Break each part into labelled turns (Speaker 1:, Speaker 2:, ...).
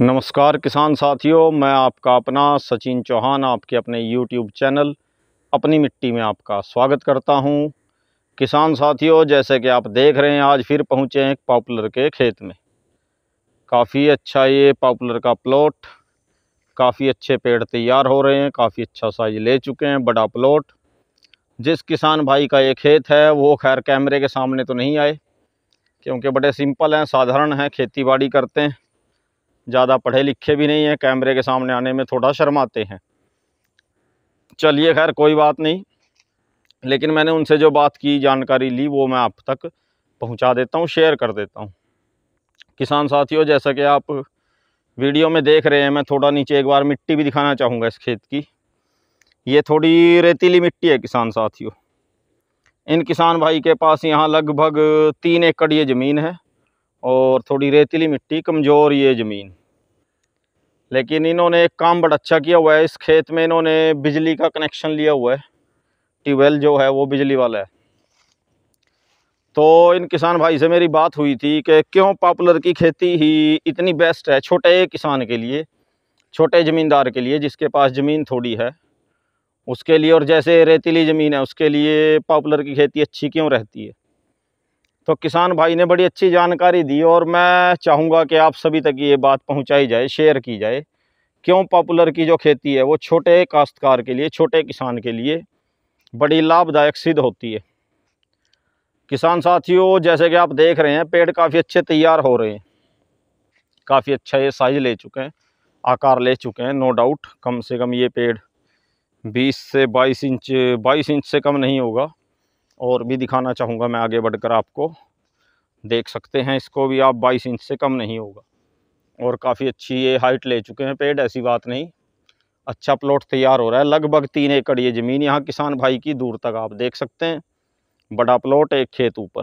Speaker 1: नमस्कार किसान साथियों मैं आपका अपना सचिन चौहान आपके अपने यूट्यूब चैनल अपनी मिट्टी में आपका स्वागत करता हूं किसान साथियों जैसे कि आप देख रहे हैं आज फिर पहुंचे हैं पॉपुलर के खेत में काफ़ी अच्छा ये पॉपुलर का प्लॉट काफ़ी अच्छे पेड़ तैयार हो रहे हैं काफ़ी अच्छा साइज ले चुके हैं बड़ा प्लॉट जिस किसान भाई का ये खेत है वो खैर कैमरे के सामने तो नहीं आए क्योंकि बड़े सिंपल हैं साधारण हैं खेती करते हैं ज़्यादा पढ़े लिखे भी नहीं हैं कैमरे के सामने आने में थोड़ा शर्माते हैं चलिए खैर कोई बात नहीं लेकिन मैंने उनसे जो बात की जानकारी ली वो मैं आप तक पहुंचा देता हूं शेयर कर देता हूं किसान साथियों जैसा कि आप वीडियो में देख रहे हैं मैं थोड़ा नीचे एक बार मिट्टी भी दिखाना चाहूँगा इस खेत की ये थोड़ी रेतीली मिट्टी है किसान साथियों इन किसान भाई के पास यहाँ लगभग तीन एकड़ ये ज़मीन है और थोड़ी रेतीली मिट्टी कमज़ोर ये ज़मीन लेकिन इन्होंने एक काम बड़ा अच्छा किया हुआ है इस खेत में इन्होंने बिजली का कनेक्शन लिया हुआ है ट्यूबवेल जो है वो बिजली वाला है तो इन किसान भाई से मेरी बात हुई थी कि क्यों पॉपुलर की खेती ही इतनी बेस्ट है छोटे किसान के लिए छोटे ज़मींदार के लिए जिसके पास ज़मीन थोड़ी है उसके लिए और जैसे रेतीली ज़मीन है उसके लिए पॉपुलर की खेती अच्छी क्यों रहती है तो किसान भाई ने बड़ी अच्छी जानकारी दी और मैं चाहूँगा कि आप सभी तक ये बात पहुँचाई जाए शेयर की जाए क्यों पॉपुलर की जो खेती है वो छोटे काश्तकार के लिए छोटे किसान के लिए बड़ी लाभदायक सिद्ध होती है किसान साथियों जैसे कि आप देख रहे हैं पेड़ काफ़ी अच्छे तैयार हो रहे हैं काफ़ी अच्छा ये साइज ले चुके हैं आकार ले चुके हैं नो डाउट कम से कम ये पेड़ 20 से 22 इंच 22 इंच से कम नहीं होगा और भी दिखाना चाहूँगा मैं आगे बढ़कर आपको देख सकते हैं इसको भी आप बाईस इंच से कम नहीं होगा और काफ़ी अच्छी ये हाइट ले चुके हैं पेड़ ऐसी बात नहीं अच्छा प्लॉट तैयार हो रहा है लगभग तीन एकड़ ये ज़मीन यहाँ किसान भाई की दूर तक आप देख सकते हैं बड़ा प्लॉट एक खेत ऊपर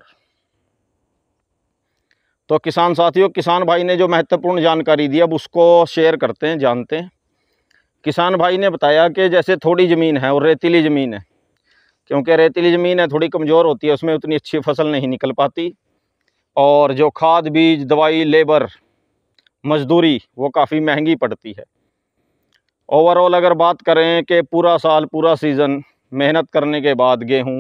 Speaker 1: तो किसान साथियों किसान भाई ने जो महत्वपूर्ण जानकारी दी अब उसको शेयर करते हैं जानते हैं किसान भाई ने बताया कि जैसे थोड़ी ज़मीन है और रेतीली ज़मीन है क्योंकि रेतीली ज़मीन है थोड़ी कमज़ोर होती है उसमें उतनी अच्छी फसल नहीं निकल पाती और जो खाद बीज दवाई लेबर मजदूरी वो काफ़ी महंगी पड़ती है ओवरऑल अगर बात करें कि पूरा साल पूरा सीज़न मेहनत करने के बाद गेहूं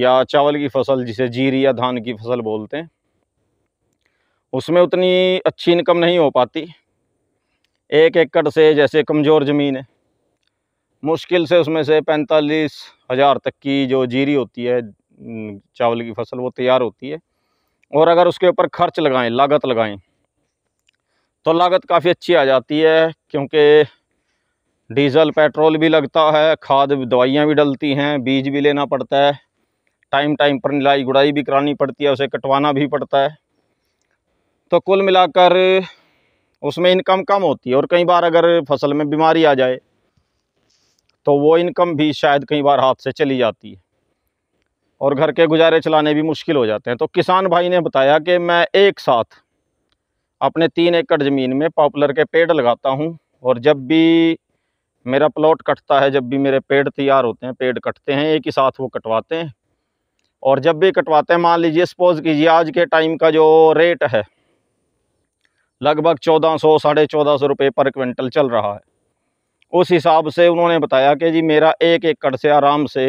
Speaker 1: या चावल की फसल जिसे जीरी या धान की फसल बोलते हैं उसमें उतनी अच्छी इनकम नहीं हो पाती एक एकड़ से जैसे कमज़ोर ज़मीन है मुश्किल से उसमें से पैंतालीस हज़ार तक की जो जीरी होती है चावल की फसल वो तैयार होती है और अगर उसके ऊपर खर्च लगाएं लागत लगाएं तो लागत काफ़ी अच्छी आ जाती है क्योंकि डीजल पेट्रोल भी लगता है खाद दवाइयाँ भी डलती हैं बीज भी लेना पड़ता है टाइम टाइम पर निलाई गुड़ाई भी करानी पड़ती है उसे कटवाना भी पड़ता है तो कुल मिलाकर उसमें इनकम कम होती है और कई बार अगर फसल में बीमारी आ जाए तो वो इनकम भी शायद कई बार हाथ से चली जाती है और घर के गुजारे चलाने भी मुश्किल हो जाते हैं तो किसान भाई ने बताया कि मैं एक साथ अपने तीन एकड़ ज़मीन में पॉपुलर के पेड़ लगाता हूँ और जब भी मेरा प्लॉट कटता है जब भी मेरे पेड़ तैयार होते हैं पेड़ कटते हैं एक ही साथ वो कटवाते हैं और जब भी कटवाते हैं मान लीजिए सपोज़ कीजिए आज के टाइम का जो रेट है लगभग चौदह सौ साढ़े चौदह सौ रुपये पर क्विंटल चल रहा है उस हिसाब से उन्होंने बताया कि जी मेरा एक एकड़ से आराम से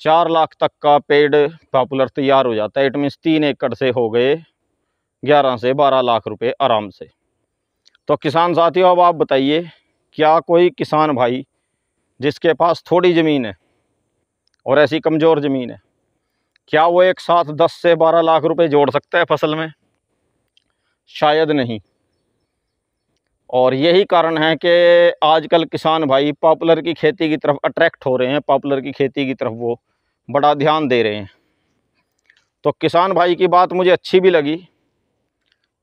Speaker 1: चार लाख तक का पेड़ पॉपुलर तैयार हो जाता है इट मीन्स तीन एकड़ से हो गए ग्यारह से बारह लाख रुपए आराम से तो किसान साथियों अब आप बताइए क्या कोई किसान भाई जिसके पास थोड़ी ज़मीन है और ऐसी कमज़ोर ज़मीन है क्या वो एक साथ दस से बारह लाख रुपए जोड़ सकता है फसल में शायद नहीं और यही कारण है कि आजकल किसान भाई पॉपुलर की खेती की तरफ अट्रैक्ट हो रहे हैं पॉपुलर की खेती की तरफ वो बड़ा ध्यान दे रहे हैं तो किसान भाई की बात मुझे अच्छी भी लगी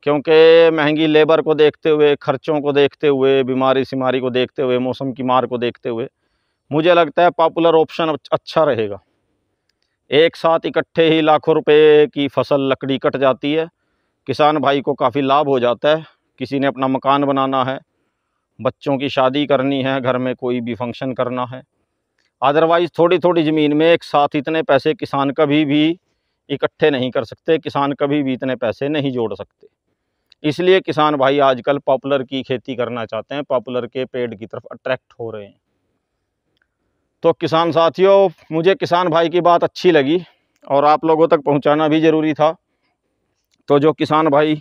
Speaker 1: क्योंकि महंगी लेबर को देखते हुए खर्चों को देखते हुए बीमारी सीमारी को देखते हुए मौसम की मार को देखते हुए मुझे लगता है पॉपुलर ऑप्शन अच्छा रहेगा एक साथ इकट्ठे ही लाखों रुपए की फसल लकड़ी कट जाती है किसान भाई को काफ़ी लाभ हो जाता है किसी ने अपना मकान बनाना है बच्चों की शादी करनी है घर में कोई भी फंक्शन करना है अदरवाइज़ थोड़ी थोड़ी ज़मीन में एक साथ इतने पैसे किसान कभी भी इकट्ठे नहीं कर सकते किसान कभी भी इतने पैसे नहीं जोड़ सकते इसलिए किसान भाई आजकल पॉपुलर की खेती करना चाहते हैं पॉपुलर के पेड़ की तरफ अट्रैक्ट हो रहे हैं तो किसान साथियों मुझे किसान भाई की बात अच्छी लगी और आप लोगों तक पहुंचाना भी ज़रूरी था तो जो किसान भाई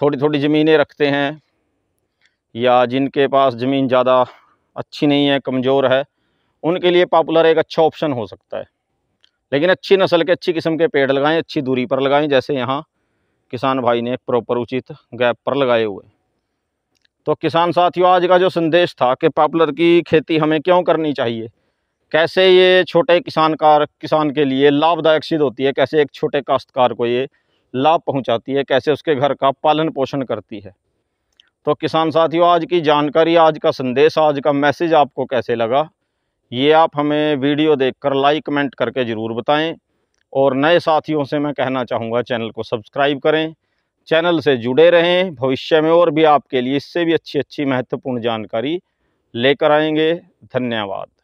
Speaker 1: थोड़ी थोड़ी ज़मीनें रखते हैं या जिनके पास ज़मीन ज़्यादा अच्छी नहीं है कमज़ोर है उनके लिए पॉपुलर एक अच्छा ऑप्शन हो सकता है लेकिन अच्छी नस्ल के अच्छी किस्म के पेड़ लगाएं अच्छी दूरी पर लगाएं जैसे यहाँ किसान भाई ने एक प्रॉपर उचित गैप पर लगाए हुए तो किसान साथियों आज का जो संदेश था कि पॉपुलर की खेती हमें क्यों करनी चाहिए कैसे ये छोटे किसान कार किसान के लिए लाभदायक सिद्ध होती है कैसे एक छोटे काश्तकार को ये लाभ पहुंचाती है कैसे उसके घर का पालन पोषण करती है तो किसान साथियों आज की जानकारी आज का संदेश आज का मैसेज आपको कैसे लगा ये आप हमें वीडियो देखकर लाइक कमेंट करके ज़रूर बताएं और नए साथियों से मैं कहना चाहूँगा चैनल को सब्सक्राइब करें चैनल से जुड़े रहें भविष्य में और भी आपके लिए इससे भी अच्छी अच्छी महत्वपूर्ण जानकारी लेकर आएंगे धन्यवाद